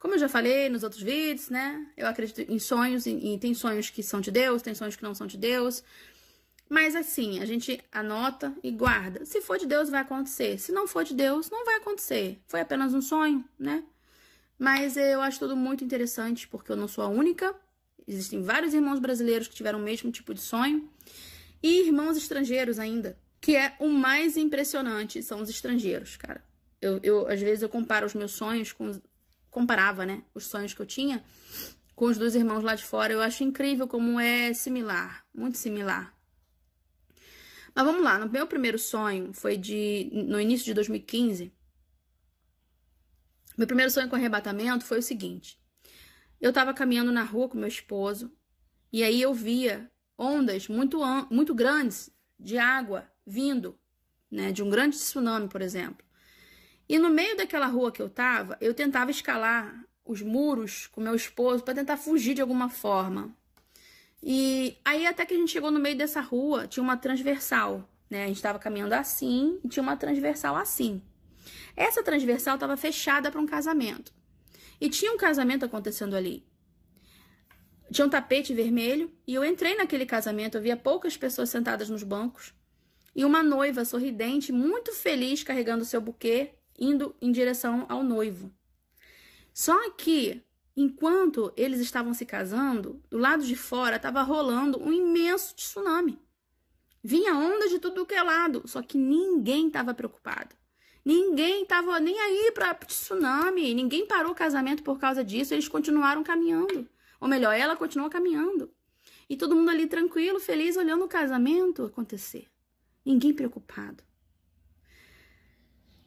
Como eu já falei nos outros vídeos, né? Eu acredito em sonhos, e tem sonhos que são de Deus, tem sonhos que não são de Deus. Mas assim, a gente anota e guarda. Se for de Deus, vai acontecer. Se não for de Deus, não vai acontecer. Foi apenas um sonho, né? Mas eu acho tudo muito interessante, porque eu não sou a única. Existem vários irmãos brasileiros que tiveram o mesmo tipo de sonho. E irmãos estrangeiros ainda. Que é o mais impressionante, são os estrangeiros, cara. Eu, eu às vezes eu comparo os meus sonhos com, comparava, né, os sonhos que eu tinha com os dois irmãos lá de fora. Eu acho incrível como é similar, muito similar. Mas vamos lá, no meu primeiro sonho foi de no início de 2015. Meu primeiro sonho com arrebatamento foi o seguinte: eu estava caminhando na rua com meu esposo e aí eu via ondas muito muito grandes de água vindo, né, de um grande tsunami, por exemplo. E no meio daquela rua que eu tava, eu tentava escalar os muros com meu esposo para tentar fugir de alguma forma. E aí até que a gente chegou no meio dessa rua, tinha uma transversal, né? A gente estava caminhando assim e tinha uma transversal assim. Essa transversal estava fechada para um casamento. E tinha um casamento acontecendo ali. Tinha um tapete vermelho e eu entrei naquele casamento, eu via poucas pessoas sentadas nos bancos e uma noiva sorridente, muito feliz, carregando seu buquê indo em direção ao noivo. Só que, enquanto eles estavam se casando, do lado de fora estava rolando um imenso tsunami. Vinha onda de tudo que é lado, só que ninguém estava preocupado. Ninguém estava nem aí para tsunami, ninguém parou o casamento por causa disso, eles continuaram caminhando. Ou melhor, ela continuou caminhando. E todo mundo ali tranquilo, feliz, olhando o casamento acontecer. Ninguém preocupado.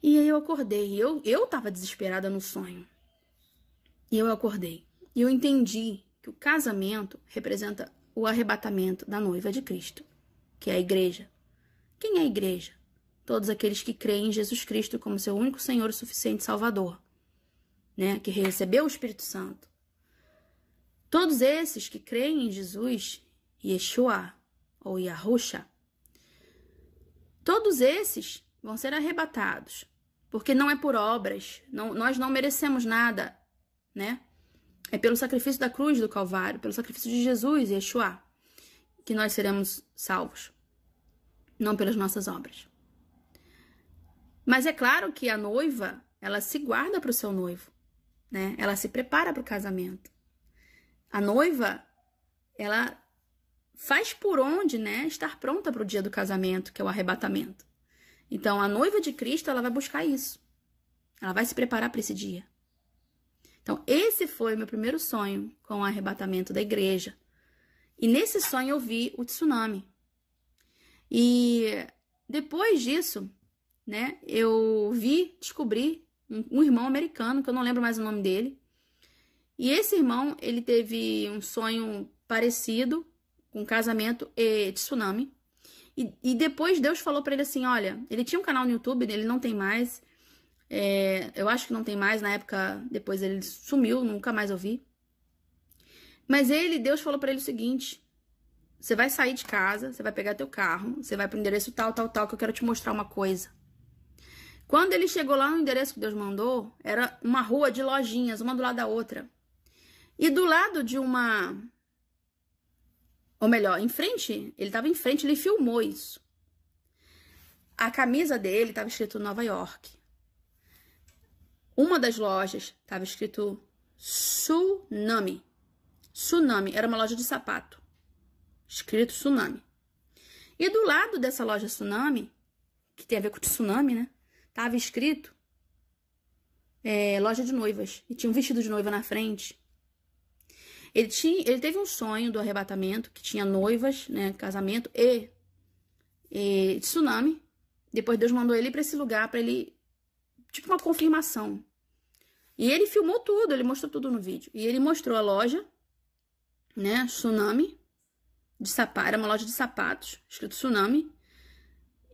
E aí eu acordei. Eu, eu estava desesperada no sonho. E eu acordei. E eu entendi que o casamento representa o arrebatamento da noiva de Cristo, que é a igreja. Quem é a igreja? Todos aqueles que creem em Jesus Cristo como seu único Senhor e suficiente Salvador, né? que recebeu o Espírito Santo. Todos esses que creem em Jesus, Yeshua ou Yahusha, todos esses vão ser arrebatados porque não é por obras, não, nós não merecemos nada, né? É pelo sacrifício da cruz do Calvário, pelo sacrifício de Jesus e Yeshua, que nós seremos salvos, não pelas nossas obras. Mas é claro que a noiva, ela se guarda para o seu noivo, né? Ela se prepara para o casamento. A noiva, ela faz por onde, né, estar pronta para o dia do casamento, que é o arrebatamento. Então, a noiva de Cristo, ela vai buscar isso. Ela vai se preparar para esse dia. Então, esse foi o meu primeiro sonho com o arrebatamento da igreja. E nesse sonho eu vi o tsunami. E depois disso, né, eu vi, descobri um, um irmão americano, que eu não lembro mais o nome dele. E esse irmão, ele teve um sonho parecido com um casamento e tsunami. E, e depois Deus falou para ele assim: olha, ele tinha um canal no YouTube, ele não tem mais. É, eu acho que não tem mais, na época depois ele sumiu, nunca mais ouvi. Mas ele, Deus falou para ele o seguinte: você vai sair de casa, você vai pegar teu carro, você vai pro endereço tal, tal, tal, que eu quero te mostrar uma coisa. Quando ele chegou lá no endereço que Deus mandou, era uma rua de lojinhas, uma do lado da outra. E do lado de uma ou melhor, em frente, ele estava em frente, ele filmou isso. A camisa dele estava escrito Nova York. Uma das lojas estava escrito Tsunami. Tsunami era uma loja de sapato. Escrito Tsunami. E do lado dessa loja Tsunami, que tem a ver com tsunami, né? Tava escrito é, loja de noivas. E tinha um vestido de noiva na frente. Ele, tinha, ele teve um sonho do arrebatamento, que tinha noivas, né, casamento e, e tsunami. Depois Deus mandou ele para esse lugar para ele tipo uma confirmação. E ele filmou tudo, ele mostrou tudo no vídeo. E ele mostrou a loja, né, Tsunami de sapato, Era uma loja de sapatos, escrito Tsunami.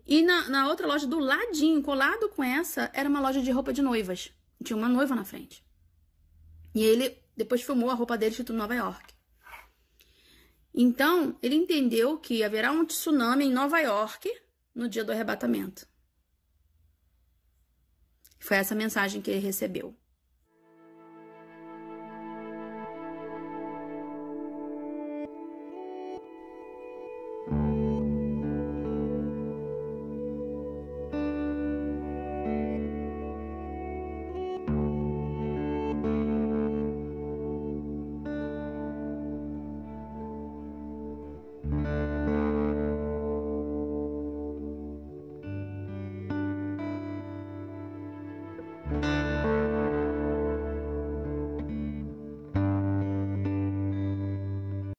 E na, na outra loja do ladinho, colado com essa, era uma loja de roupa de noivas. Tinha uma noiva na frente. E ele depois filmou a roupa dele escrito Nova York. Então, ele entendeu que haverá um tsunami em Nova York no dia do arrebatamento. Foi essa mensagem que ele recebeu.